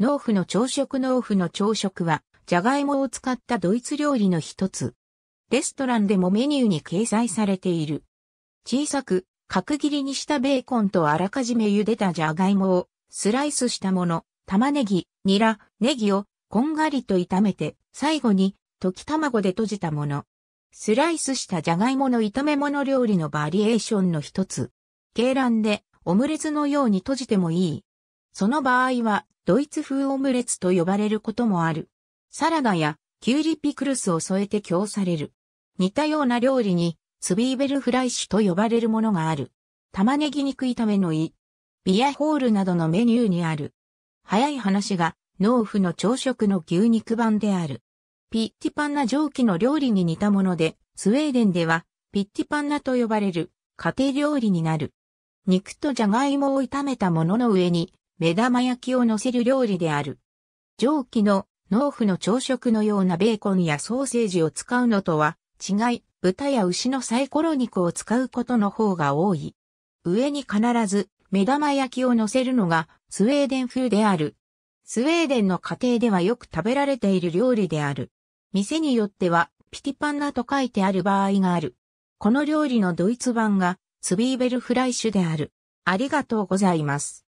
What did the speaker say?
農夫の朝食農夫の朝食は、ジャガイモを使ったドイツ料理の一つ。レストランでもメニューに掲載されている。小さく、角切りにしたベーコンとあらかじめ茹でたジャガイモを、スライスしたもの、玉ねぎ、ニラ、ネギを、こんがりと炒めて、最後に、溶き卵で閉じたもの。スライスしたジャガイモの炒め物料理のバリエーションの一つ。鶏卵で、オムレツのように閉じてもいい。その場合は、ドイツ風オムレツと呼ばれることもある。サラダやキュウリピクルスを添えて供される。似たような料理に、ツビーベルフライシュと呼ばれるものがある。玉ねぎ肉炒めの胃、ビアホールなどのメニューにある。早い話が、農夫の朝食の牛肉版である。ピッティパンナ蒸気の料理に似たもので、スウェーデンでは、ピッティパンナと呼ばれる家庭料理になる。肉とじゃがいもを炒めたものの上に、目玉焼きを乗せる料理である。蒸気の農夫の朝食のようなベーコンやソーセージを使うのとは違い、豚や牛のサイコロ肉を使うことの方が多い。上に必ず目玉焼きを乗せるのがスウェーデン風である。スウェーデンの家庭ではよく食べられている料理である。店によってはピティパンナと書いてある場合がある。この料理のドイツ版がスビーベルフライシュである。ありがとうございます。